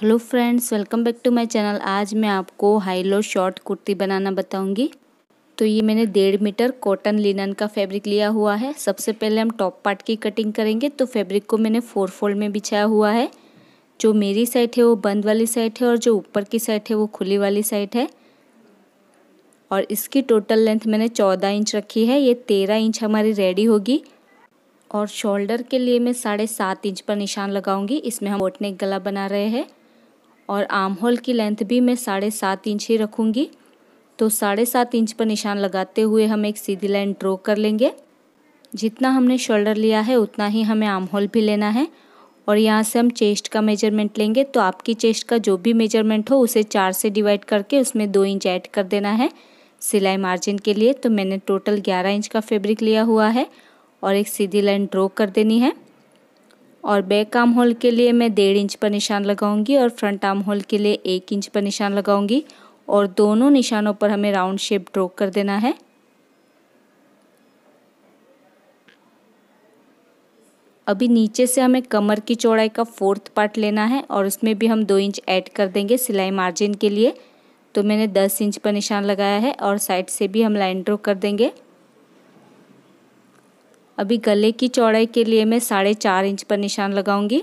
hello friends welcome back to my channel आज मैं आपको हाई लो शॉर्ट कुर्ती बनाना बताऊंगी तो ये मैंने डेढ़ मीटर कॉटन लिनन का फैब्रिक लिया हुआ है सबसे पहले हम टॉप पार्ट की कटिंग करेंगे तो फैब्रिक को मैंने फोर फोल्ड में बिछाया हुआ है जो मेरी साइड है वो बंद वाली साइड है और जो ऊपर की साइड है वो खुली वाली साइड है और इसकी टोटल लेंथ मैंने चौदह इंच रखी है ये तेरह इंच हमारी रेडी होगी और शोल्डर के लिए मैं साढ़े सात इंच पर निशान लगाऊंगी इसमें हम बोटनेक गला बना रहे हैं और आर्म होल की लेंथ भी मैं साढ़े सात इंच ही रखूँगी तो साढ़े सात इंच पर निशान लगाते हुए हम एक सीधी लाइन ड्रॉ कर लेंगे जितना हमने शोल्डर लिया है उतना ही हमें आर्म होल भी लेना है और यहाँ से हम चेस्ट का मेजरमेंट लेंगे तो आपकी चेस्ट का जो भी मेजरमेंट हो उसे चार से डिवाइड करके उसमें दो इंच ऐड कर देना है सिलाई मार्जिन के लिए तो मैंने टोटल ग्यारह इंच का फैब्रिक लिया हुआ है और एक सीधी लाइन ड्रॉ कर देनी है और बैक आर्म होल के लिए मैं डेढ़ इंच पर निशान लगाऊंगी और फ्रंट आर्म होल के लिए एक इंच पर निशान लगाऊंगी और दोनों निशानों पर हमें राउंड शेप ड्रॉ कर देना है अभी नीचे से हमें कमर की चौड़ाई का फोर्थ पार्ट लेना है और उसमें भी हम दो इंच ऐड कर देंगे सिलाई मार्जिन के लिए तो मैंने दस इंच पर निशान लगाया है और साइड से भी हम लाइन ड्रॉ कर देंगे अभी गले की चौड़ाई के लिए मैं साढ़े चार इंच पर निशान लगाऊंगी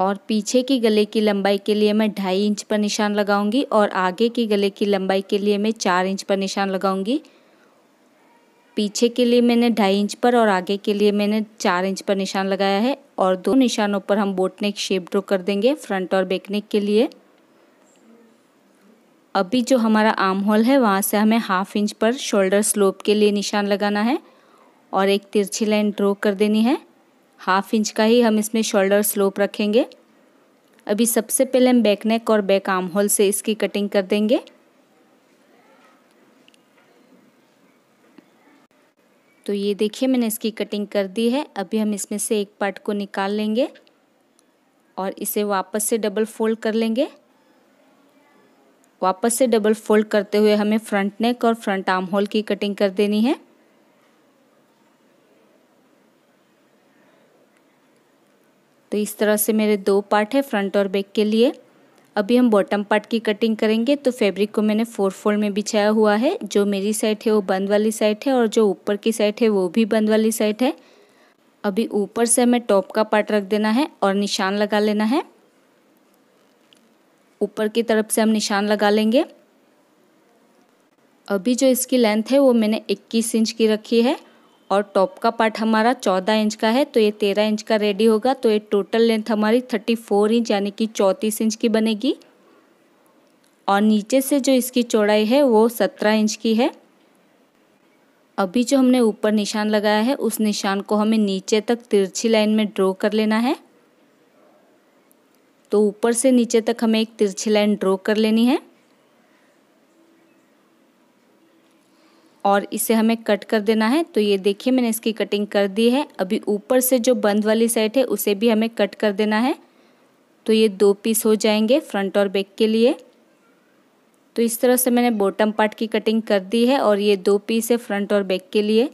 और पीछे की गले की लंबाई के लिए मैं ढाई इंच पर निशान लगाऊंगी और आगे की गले की लंबाई के लिए मैं चार इंच पर निशान लगाऊंगी पीछे के लिए मैंने ढाई इंच पर और आगे के लिए मैंने चार इंच पर निशान लगाया है और दो निशानों पर हम बोटनेक शेप ड्रॉ कर देंगे फ्रंट और बैकनेक के लिए अभी जो हमारा आर्म होल है वहाँ से हमें हाफ इंच पर शोल्डर स्लोप के लिए निशान लगाना है और एक तिरछी लाइन ड्रॉ कर देनी है हाफ इंच का ही हम इसमें शोल्डर स्लोप रखेंगे अभी सबसे पहले हम बैक नेक और बैक आर्म होल से इसकी कटिंग कर देंगे तो ये देखिए मैंने इसकी कटिंग कर दी है अभी हम इसमें से एक पार्ट को निकाल लेंगे और इसे वापस से डबल फोल्ड कर लेंगे वापस से डबल फोल्ड करते हुए हमें फ्रंट नेक और फ्रंट आर्म होल की कटिंग कर देनी है तो इस तरह से मेरे दो पार्ट है फ्रंट और बैक के लिए अभी हम बॉटम पार्ट की कटिंग करेंगे तो फैब्रिक को मैंने फोर फोल्ड में बिछाया हुआ है जो मेरी साइड है वो बंद वाली साइड है और जो ऊपर की साइड है वो भी बंद वाली साइड है अभी ऊपर से हमें टॉप का पार्ट रख देना है और निशान लगा लेना है ऊपर की तरफ से हम निशान लगा लेंगे अभी जो इसकी लेंथ है वो मैंने 21 इंच की रखी है और टॉप का पार्ट हमारा चौदह इंच का है तो ये तेरह इंच का रेडी होगा तो ये टोटल लेंथ हमारी थर्टी फोर इंच यानी कि चौंतीस इंच की बनेगी और नीचे से जो इसकी चौड़ाई है वो सत्रह इंच की है अभी जो हमने ऊपर निशान लगाया है उस निशान को हमें नीचे तक तिरछी लाइन में ड्रॉ कर लेना है तो ऊपर से नीचे तक हमें एक तिरछी लाइन ड्रॉ कर लेनी है और इसे हमें कट कर देना है तो ये देखिए मैंने इसकी कटिंग कर दी है अभी ऊपर से जो बंद वाली साइड है उसे भी हमें कट कर देना है तो ये दो पीस हो जाएंगे फ्रंट और बैक के लिए तो इस तरह से मैंने बॉटम पार्ट की कटिंग कर दी है और ये दो पीस है फ्रंट और बैक के लिए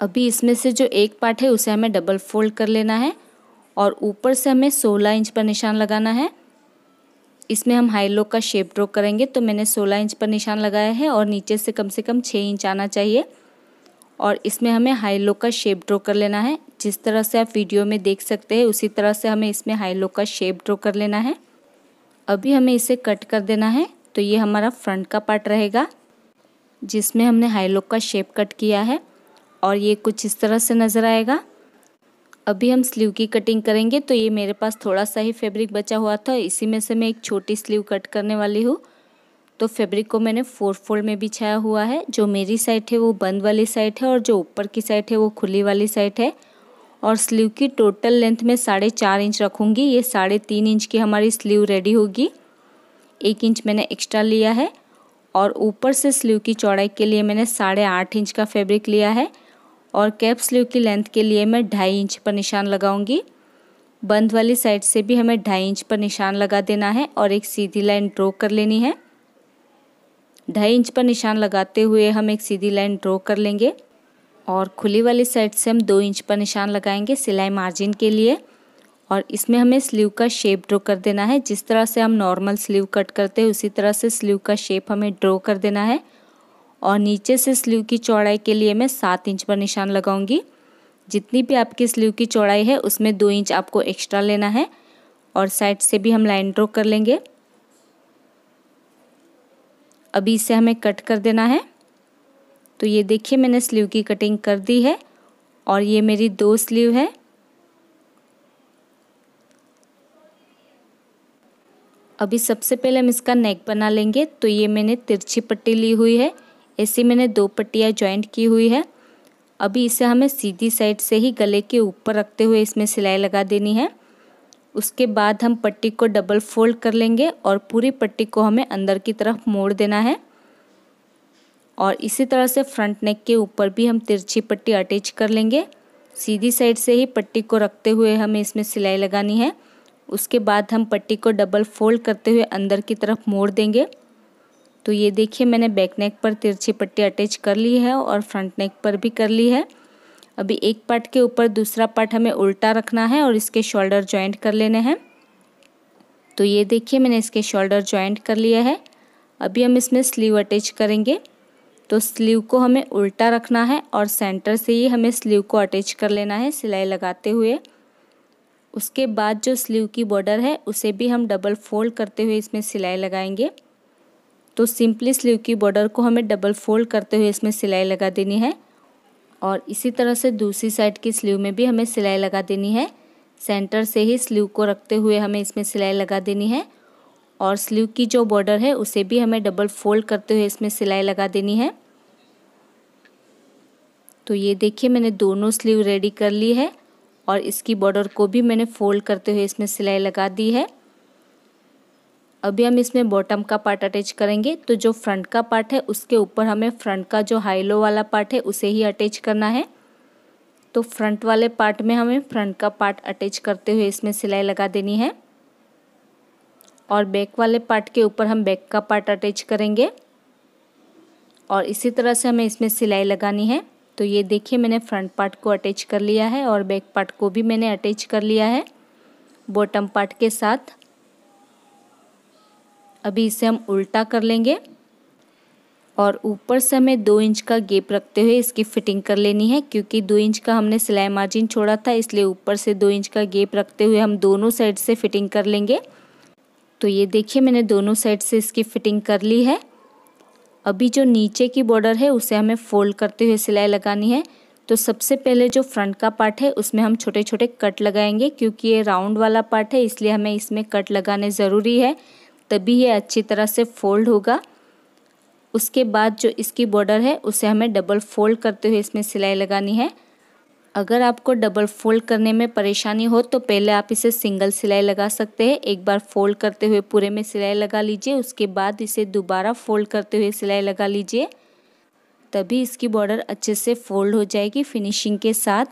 अभी इसमें से जो एक पार्ट है उसे हमें डबल फोल्ड कर लेना है और ऊपर से हमें सोलह इंच पर निशान लगाना है इसमें हम हाई लो का शेप ड्रॉ करेंगे तो मैंने 16 इंच पर निशान लगाया है और नीचे से कम से कम 6 इंच आना चाहिए और इसमें हमें हाई लो का शेप ड्रॉ कर लेना है जिस तरह से आप वीडियो में देख सकते हैं उसी तरह से हमें इसमें हाई लो का शेप ड्रॉ कर लेना है अभी हमें इसे कट कर देना है तो ये हमारा फ्रंट का पार्ट रहेगा जिसमें हमने हाई लो का शेप कट किया है और ये कुछ इस तरह से नज़र आएगा अभी हम स्लीव की कटिंग करेंगे तो ये मेरे पास थोड़ा सा ही फैब्रिक बचा हुआ था इसी में से मैं एक छोटी स्लीव कट करने वाली हूँ तो फैब्रिक को मैंने फोर फोल्ड में बिछाया हुआ है जो मेरी साइड है वो बंद वाली साइड है और जो ऊपर की साइड है वो खुली वाली साइड है और स्लीव की टोटल लेंथ में साढ़े चार इंच रखूँगी ये साढ़े तीन इंच की हमारी स्लीव रेडी होगी एक इंच मैंने एक्स्ट्रा लिया है और ऊपर से स्लीव की चौड़ाई के लिए मैंने साढ़े आठ इंच का फैब्रिक लिया है और कैप स्लीव की लेंथ के लिए मैं ढाई इंच पर निशान लगाऊंगी बंद वाली साइड से भी हमें ढाई इंच पर निशान लगा देना है और एक सीधी लाइन ड्रॉ कर लेनी है ढाई इंच पर निशान लगाते हुए हम एक सीधी लाइन ड्रॉ कर लेंगे और खुली वाली साइड से हम दो इंच पर निशान लगाएंगे सिलाई मार्जिन के लिए और इसमें हमें स्लीव का शेप ड्रॉ कर देना है जिस तरह से हम नॉर्मल स्लीव कट करते हैं उसी तरह से स्लीव का शेप हमें ड्रॉ कर देना है और नीचे से स्लीव की चौड़ाई के लिए मैं सात इंच पर निशान लगाऊंगी जितनी भी आपकी स्लीव की चौड़ाई है उसमें दो इंच आपको एक्स्ट्रा लेना है और साइड से भी हम लाइन ड्रॉ कर लेंगे अभी इसे हमें कट कर देना है तो ये देखिए मैंने स्लीव की कटिंग कर दी है और ये मेरी दो स्लीव है अभी सबसे पहले हम इसका नेक बना लेंगे तो ये मैंने तिरछी पट्टी ली हुई है ऐसी मैंने दो पट्टियाँ ज्वाइंट की हुई है अभी इसे हमें सीधी साइड से ही गले के ऊपर रखते हुए इसमें सिलाई लगा देनी है उसके बाद हम पट्टी को डबल फोल्ड कर लेंगे और पूरी पट्टी को हमें अंदर की तरफ मोड़ देना है और इसी तरह से फ्रंट नेक के ऊपर भी हम तिरछी पट्टी अटैच कर लेंगे सीधी साइड से ही पट्टी को रखते हुए हमें इसमें सिलाई लगानी है उसके बाद हम पट्टी को डबल फोल्ड करते हुए अंदर की तरफ मोड़ देंगे तो ये देखिए मैंने बैक नेक पर तिरछी पट्टी अटैच कर ली है और फ्रंट नेक पर भी कर ली है अभी एक पार्ट के ऊपर दूसरा पार्ट हमें उल्टा रखना है और इसके शोल्डर ज्वाइंट कर लेने हैं तो ये देखिए मैंने इसके शोल्डर जॉइंट कर लिया है अभी हम इसमें स्लीव अटैच करेंगे तो स्लीव को हमें उल्टा रखना है और सेंटर से ही हमें स्लीव को अटैच कर लेना है सिलाई लगाते हुए उसके बाद जो स्लीव की बॉर्डर है उसे भी हम डबल फोल्ड करते हुए इसमें सिलाई लगाएंगे तो सिंपली स्लीव की बॉर्डर को हमें डबल फोल्ड करते हुए इसमें सिलाई लगा देनी है और इसी तरह से दूसरी साइड की स्लीव में भी हमें सिलाई लगा देनी है सेंटर से ही स्लीव को रखते हुए हमें इसमें सिलाई लगा देनी है और स्लीव की जो बॉर्डर है उसे भी हमें डबल फोल्ड करते हुए इसमें सिलाई लगा देनी है तो ये देखिए मैंने दोनों स्लीव रेडी कर ली है और इसकी बॉर्डर को भी मैंने फोल्ड करते हुए इसमें सिलाई लगा दी है अभी हम इसमें बॉटम का पार्ट अटैच करेंगे तो जो फ्रंट का पार्ट है उसके ऊपर हमें फ्रंट का जो हाई लो वाला पार्ट है उसे ही अटैच करना है तो फ्रंट वाले पार्ट में हमें फ्रंट का पार्ट अटैच करते हुए इसमें सिलाई लगा देनी है और बैक वाले पार्ट के ऊपर हम बैक का पार्ट अटैच करेंगे और इसी तरह से हमें इसमें सिलाई लगानी है तो ये देखिए मैंने फ्रंट पार्ट को अटैच कर लिया है और बैक पार्ट को भी मैंने अटैच कर लिया है बॉटम पार्ट के साथ अभी इसे हम उल्टा कर लेंगे और ऊपर से हमें दो इंच का गेप रखते हुए इसकी फिटिंग कर लेनी है क्योंकि दो इंच का हमने सिलाई मार्जिन छोड़ा था इसलिए ऊपर से दो इंच का गेप रखते हुए हम दोनों साइड से फिटिंग कर लेंगे तो ये देखिए मैंने दोनों साइड से इसकी फिटिंग कर ली है अभी जो नीचे की बॉर्डर है उसे हमें फोल्ड करते हुए सिलाई लगानी है तो सबसे पहले जो फ्रंट का पार्ट है उसमें हम छोटे छोटे कट लगाएंगे क्योंकि ये राउंड वाला पार्ट है इसलिए हमें इसमें कट लगाने ज़रूरी है तभी ये अच्छी तरह से फोल्ड होगा उसके बाद जो इसकी बॉर्डर है उसे हमें डबल फोल्ड करते हुए इसमें सिलाई लगानी है अगर आपको डबल फोल्ड करने में परेशानी हो तो पहले आप इसे सिंगल सिलाई लगा सकते हैं एक बार फोल्ड करते हुए पूरे में सिलाई लगा लीजिए उसके बाद इसे दोबारा फोल्ड करते हुए सिलाई लगा लीजिए तभी इसकी बॉर्डर अच्छे से फोल्ड हो जाएगी फिनिशिंग के साथ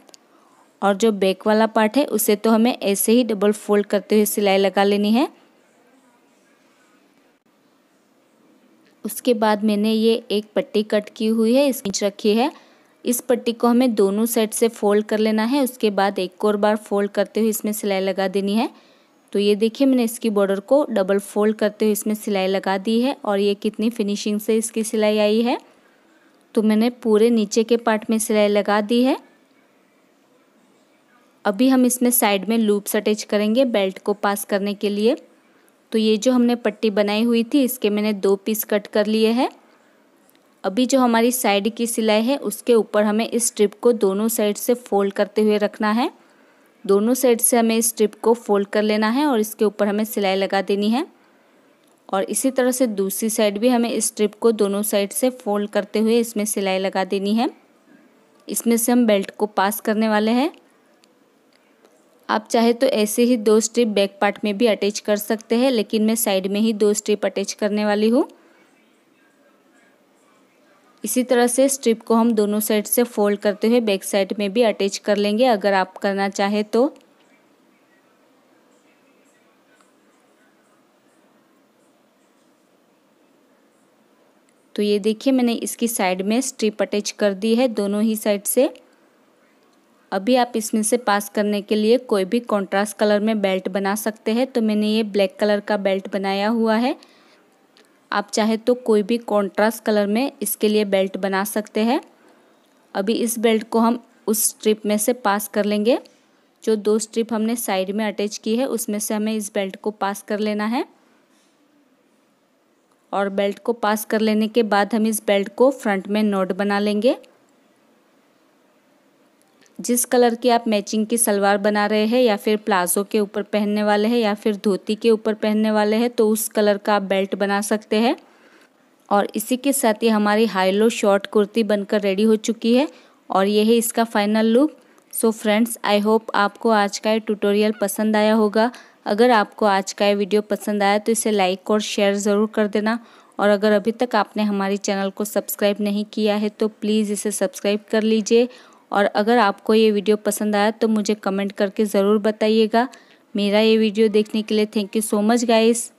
और जो बैक वाला पार्ट है उसे तो हमें ऐसे ही डबल फोल्ड करते हुए सिलाई लगा लेनी है उसके बाद मैंने ये एक पट्टी कट की हुई है इस इंच रखी है इस पट्टी को हमें दोनों साइड से फोल्ड कर लेना है उसके बाद एक और बार फोल्ड करते हुए इसमें सिलाई लगा देनी है तो ये देखिए मैंने इसकी बॉर्डर को डबल फोल्ड करते हुए इसमें सिलाई लगा दी है और ये कितनी फिनिशिंग से इसकी सिलाई आई है तो मैंने पूरे नीचे के पार्ट में सिलाई लगा दी है अभी हम इसमें साइड में लूप्स अटैच करेंगे बेल्ट को पास करने के लिए तो ये जो हमने पट्टी बनाई हुई थी इसके मैंने दो पीस कट कर लिए हैं अभी जो हमारी साइड की सिलाई है उसके ऊपर हमें इस स्ट्रिप को दोनों साइड से फोल्ड करते हुए रखना है दोनों साइड से हमें इस स्ट्रिप को फोल्ड कर लेना है और इसके ऊपर हमें सिलाई लगा देनी है और इसी तरह से दूसरी साइड भी हमें इस स्ट्रिप को दोनों साइड से फोल्ड करते हुए इसमें सिलाई लगा देनी है इसमें से हम बेल्ट को पास करने वाले हैं आप चाहे तो ऐसे ही दो स्ट्रिप बैक पार्ट में भी अटैच कर सकते हैं लेकिन मैं साइड में ही दो स्ट्रिप अटैच करने वाली हूँ इसी तरह से स्ट्रिप को हम दोनों साइड से फोल्ड करते हुए बैक साइड में भी अटैच कर लेंगे अगर आप करना चाहे तो तो ये देखिए मैंने इसकी साइड में स्ट्रिप अटैच कर दी है दोनों ही साइड से अभी आप इसमें से पास करने के लिए कोई भी कंट्रास्ट कलर में बेल्ट बना सकते हैं तो मैंने ये ब्लैक कलर का बेल्ट बनाया हुआ है आप चाहे तो कोई भी कंट्रास्ट कलर में इसके लिए बेल्ट बना सकते हैं अभी इस बेल्ट को हम उस स्ट्रिप में से पास कर लेंगे जो दो स्ट्रिप हमने साइड में अटैच की है उसमें से हमें इस बेल्ट को पास कर लेना है और बेल्ट को पास कर लेने के बाद हम इस बेल्ट को फ्रंट में नोट बना लेंगे जिस कलर की आप मैचिंग की सलवार बना रहे हैं या फिर प्लाजो के ऊपर पहनने वाले हैं या फिर धोती के ऊपर पहनने वाले हैं तो उस कलर का आप बेल्ट बना सकते हैं और इसी के साथ ही हमारी हाई लो शॉर्ट कुर्ती बनकर रेडी हो चुकी है और ये है इसका final look so friends I hope आपको आज का ये ट्यूटोरियल पसंद आया होगा अगर आपको आज का ये वीडियो पसंद आया तो इसे लाइक और शेयर ज़रूर कर देना और अगर अभी तक आपने हमारे चैनल को सब्सक्राइब नहीं किया है तो प्लीज़ इसे सब्सक्राइब कर लीजिए और अगर आपको ये वीडियो पसंद आया तो मुझे कमेंट करके ज़रूर बताइएगा मेरा ये वीडियो देखने के लिए thank you so much guys